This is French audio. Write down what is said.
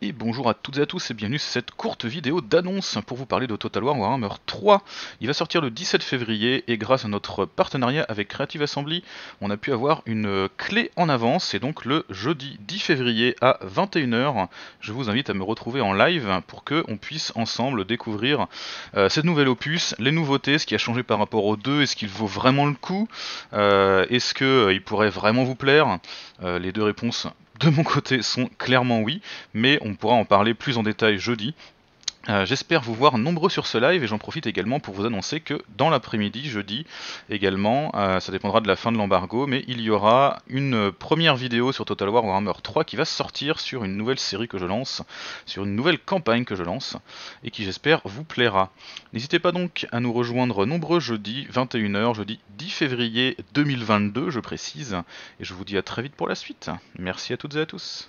Et bonjour à toutes et à tous et bienvenue sur cette courte vidéo d'annonce pour vous parler de Total War Warhammer 3. Il va sortir le 17 février et grâce à notre partenariat avec Creative Assembly, on a pu avoir une euh, clé en avance et donc le jeudi 10 février à 21h, je vous invite à me retrouver en live pour que on puisse ensemble découvrir euh, cette nouvelle opus, les nouveautés, ce qui a changé par rapport aux deux, est-ce qu'il vaut vraiment le coup, euh, est-ce qu'il pourrait vraiment vous plaire, les deux réponses de mon côté sont clairement oui, mais on pourra en parler plus en détail jeudi. Euh, j'espère vous voir nombreux sur ce live et j'en profite également pour vous annoncer que dans l'après-midi, jeudi également, euh, ça dépendra de la fin de l'embargo, mais il y aura une première vidéo sur Total War Warhammer 3 qui va sortir sur une nouvelle série que je lance, sur une nouvelle campagne que je lance et qui j'espère vous plaira. N'hésitez pas donc à nous rejoindre nombreux jeudi 21h, jeudi février 2022, je précise, et je vous dis à très vite pour la suite. Merci à toutes et à tous.